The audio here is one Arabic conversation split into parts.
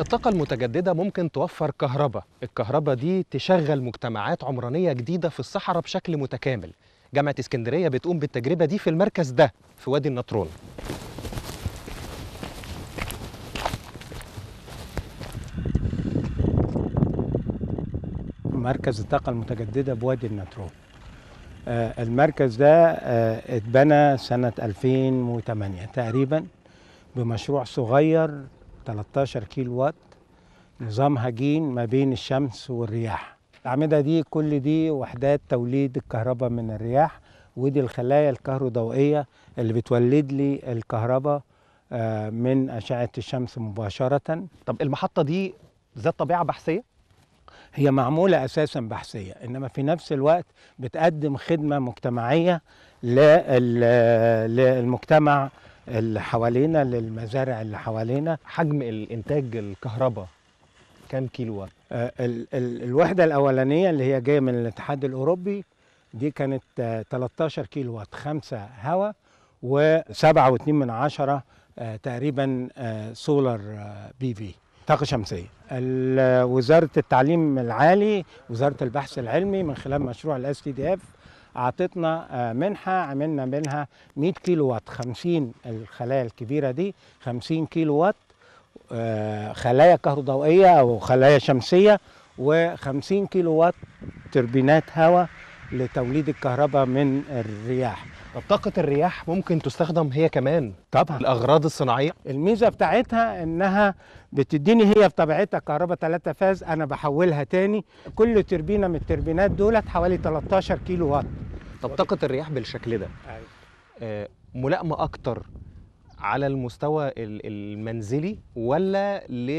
الطاقة المتجددة ممكن توفر كهرباء الكهرباء دي تشغل مجتمعات عمرانية جديدة في الصحراء بشكل متكامل جامعة اسكندرية بتقوم بالتجربة دي في المركز ده في وادي النطرون مركز الطاقة المتجددة بوادي النطرون آه، المركز ده آه، اتبنى سنة 2008 تقريبا بمشروع صغير 13 كيلو وات نظام هجين ما بين الشمس والرياح الأعمدة دي كل دي وحدات توليد الكهرباء من الرياح ودي الخلايا الكهروضوئية اللي بتولد لي الكهرباء آه، من أشعة الشمس مباشرة طب المحطة دي ذات طبيعة بحثية؟ هي معمولة أساسا بحثية إنما في نفس الوقت بتقدم خدمة مجتمعية آه، للمجتمع اللي حوالينا للمزارع اللي حوالينا حجم الانتاج الكهرباء كم كيلو آه، ال ال الوحده الاولانيه اللي هي جايه من الاتحاد الاوروبي دي كانت 13 آه، كيلو وات 5 هواء و7.2 من عشرة آه، تقريبا سولار بي في طاقة شمسية وزارة التعليم العالي وزارة البحث العلمي من خلال مشروع الاس تي دي اف اعطتنا آه، منحه عملنا منها 100 كيلو وات 50 الخلايا الكبيره دي 50 كيلو وات آه، خلايا كهروضوئيه او خلايا شمسيه و50 كيلو وات تربينات هواء لتوليد الكهرباء من الرياح طب طاقة الرياح ممكن تستخدم هي كمان طبعا الأغراض الصناعية الميزة بتاعتها إنها بتديني هي بطبيعتها كهرباء ثلاثة فاز أنا بحولها تاني كل تربينة من التربينات دولت حوالي 13 كيلو وات طب طاقة الرياح بالشكل ده أيوة. آه ملائمة أكتر على المستوى المنزلي ولا ل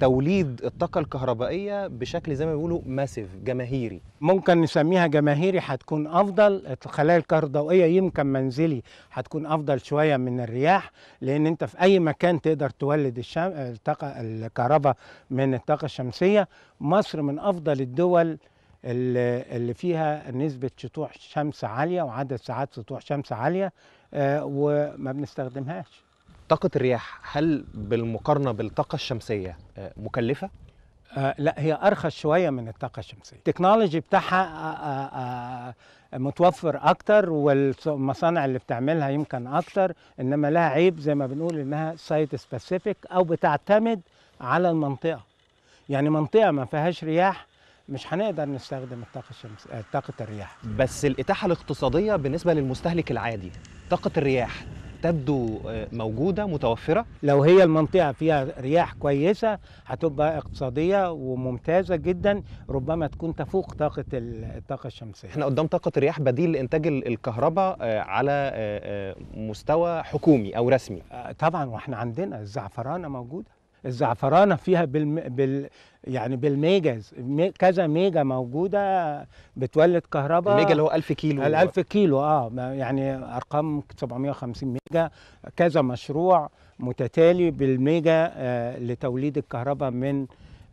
توليد الطاقه الكهربائيه بشكل زي ما بيقولوا ماسيف جماهيري ممكن نسميها جماهيري هتكون افضل الخلايا الكهربائيه يمكن منزلي هتكون افضل شويه من الرياح لان انت في اي مكان تقدر تولد الشم... الطاقه الكهرباء من الطاقه الشمسيه مصر من افضل الدول اللي فيها نسبة سطوع شمس عالية وعدد ساعات سطوع شمس عالية آه، وما بنستخدمهاش طاقة الرياح هل بالمقارنة بالطاقة الشمسية آه، مكلفة؟ آه لا هي أرخص شوية من الطاقة الشمسية التكنولوجي بتاعها آآ آه، آآ آه، متوفر أكتر والمصانع اللي بتعملها يمكن أكتر إنما لها عيب زي ما بنقول إنها سايت سبيسيفيك أو بتعتمد على المنطقة يعني منطقة ما فيهاش رياح مش هنقدر نستخدم الطاقة الشمسية طاقة الرياح بس الإتاحة الاقتصادية بالنسبة للمستهلك العادي طاقة الرياح تبدو آه، موجودة متوفرة؟ لو هي المنطقة فيها رياح كويسة هتبقى اقتصادية وممتازة جدا ربما تكون تفوق طاقة الطاقة الشمسية احنا قدام طاقة رياح بديل لإنتاج الكهرباء آه، على آه، مستوى حكومي أو رسمي طبعا واحنا عندنا الزعفرانة موجودة الزعفرانه فيها بالم... بال يعني بالميجاز كذا ميجا موجوده بتولد كهرباء الميجا اللي هو 1000 كيلو 1000 كيلو اه يعني ارقام 750 ميجا كذا مشروع متتالي بالميجا آه لتوليد الكهرباء من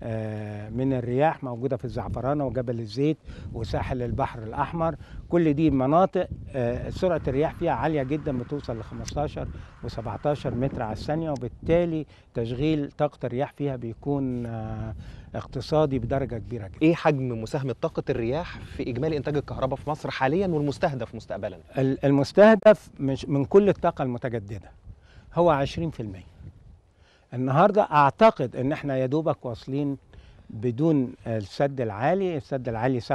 آه، من الرياح موجودة في الزعفرانة وجبل الزيت وساحل البحر الأحمر كل دي مناطق آه، سرعة الرياح فيها عالية جدا بتوصل ل 15 و 17 متر على الثانية وبالتالي تشغيل طاقة الرياح فيها بيكون آه، اقتصادي بدرجة كبيرة جدا إيه حجم مساهمة طاقة الرياح في إجمالي إنتاج الكهرباء في مصر حاليا والمستهدف مستقبلا؟ المستهدف من كل الطاقة المتجددة هو 20% النهارده اعتقد ان احنا يا دوبك واصلين بدون السد العالي السد العالي 7%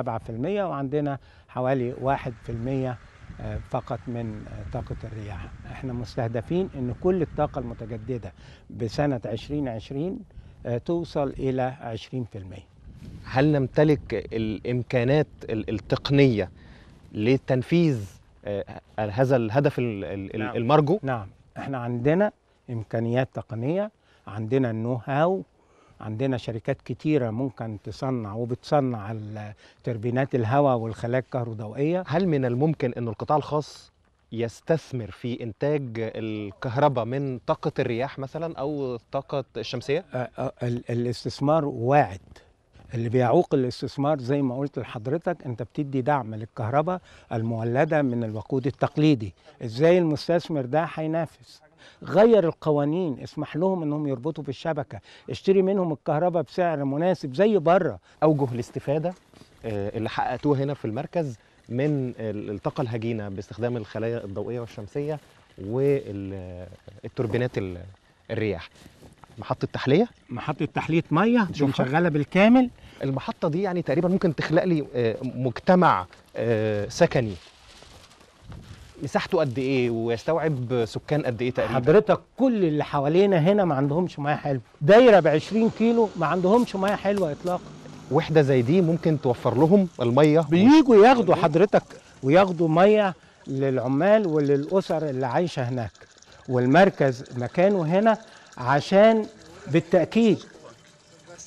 وعندنا حوالي 1% آه، فقط من طاقة الرياح احنا مستهدفين ان كل الطاقة المتجددة بسنة 2020 آه، توصل إلى 20% هل نمتلك الإمكانات التقنية لتنفيذ آه، هذا الهدف نعم. المرجو؟ نعم. نعم احنا عندنا إمكانيات تقنية عندنا النو هاو عندنا شركات كتيرة ممكن تصنع وبتصنع التربينات الهواء والخلايا الكهروضوئية هل من الممكن أن القطاع الخاص يستثمر في إنتاج الكهرباء من طاقة الرياح مثلا أو طاقة الشمسية؟ الاستثمار واعد اللي بيعوق الاستثمار زي ما قلت لحضرتك انت بتدي دعم للكهرباء المولده من الوقود التقليدي ازاي المستثمر ده هينافس غير القوانين اسمح لهم انهم يربطوا في الشبكه اشتري منهم الكهرباء بسعر مناسب زي بره اوجه الاستفاده آه، اللي حققتوها هنا في المركز من الطاقه الهجينه باستخدام الخلايا الضوئيه والشمسيه والتوربينات الرياح محطه تحليه محطه تحليه ميه تكون شغاله بالكامل المحطه دي يعني تقريبا ممكن تخلق لي آه، مجتمع آه، سكني مساحته قد ايه ويستوعب سكان قد ايه تقريبا حضرتك كل اللي حوالينا هنا ما عندهمش مياه حلوه دايره ب 20 كيلو ما عندهمش مياه حلوه اطلاقا وحده زي دي ممكن توفر لهم الميه بييجوا ياخدوا حضرتك وياخدوا ميه للعمال وللاسر اللي عايشه هناك والمركز مكانه هنا عشان بالتأكيد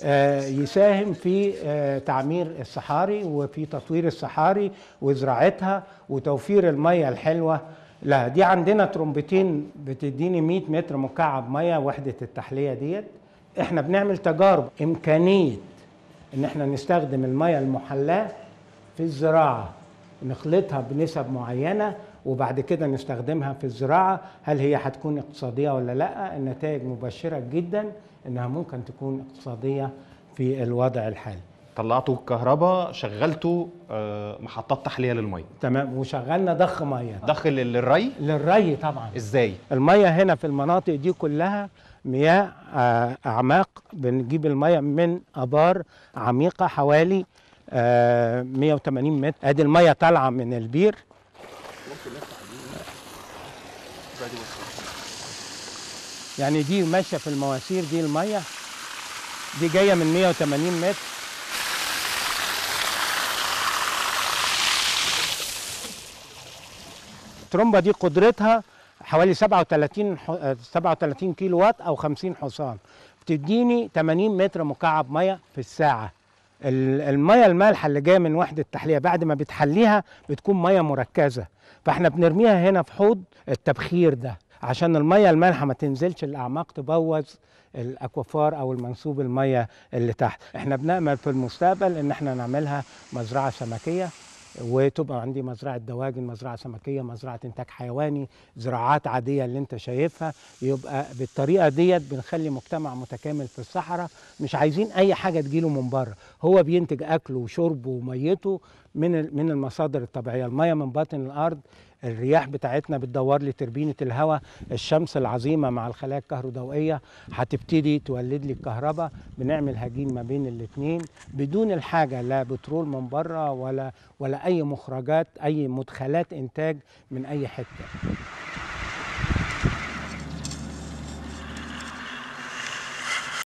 آه، يساهم في آه، تعمير الصحاري وفي تطوير الصحاري وزراعتها وتوفير المية الحلوة لها دي عندنا ترمبتين بتديني 100 متر مكعب مية وحدة التحلية ديت احنا بنعمل تجارب إمكانية ان احنا نستخدم المية المحلاة في الزراعة نخلطها بنسب معينة وبعد كده نستخدمها في الزراعه هل هي هتكون اقتصاديه ولا لا النتائج مبشره جدا انها ممكن تكون اقتصاديه في الوضع الحالي طلعتوا الكهرباء شغلتوا آه، محطات تحليه للميه تمام وشغلنا ضخ ميه ضخ للري للري طبعا ازاي الميه هنا في المناطق دي كلها مياه آه، اعماق بنجيب الميه من ابار عميقه حوالي 180 آه، متر ادي الميه طالعه من البير يعني دي ماشيه في المواسير دي الميه دي جايه من 180 متر الترومبه دي قدرتها حوالي 37 37 آه، كيلو وات او 50 حصان بتديني 80 متر مكعب ميه في الساعه الميه المالحه اللي جايه من وحده التحليه بعد ما بتحليها بتكون ميه مركزه فاحنا بنرميها هنا في حوض التبخير ده عشان المية المالحة ما تنزلش الأعماق تبوظ الأكوافار أو المنسوب المية اللي تحت احنا بنأمل في المستقبل إن احنا نعملها مزرعة سمكية وتبقى عندي مزرعه دواجن مزرعه سمكيه مزرعه انتاج حيواني زراعات عاديه اللي انت شايفها يبقى بالطريقه ديت بنخلي مجتمع متكامل في الصحراء مش عايزين اي حاجه تجيله من بره هو بينتج اكله وشربه وميته من من المصادر الطبيعيه الميه من باطن الارض الرياح بتاعتنا بتدور لي تربينه الهواء الشمس العظيمه مع الخلايا الكهروضوئيه هتبتدي تولد لي الكهرباء بنعمل هجين ما بين الاثنين بدون الحاجه لا بترول من بره ولا ولا اي مخرجات اي مدخلات انتاج من اي حته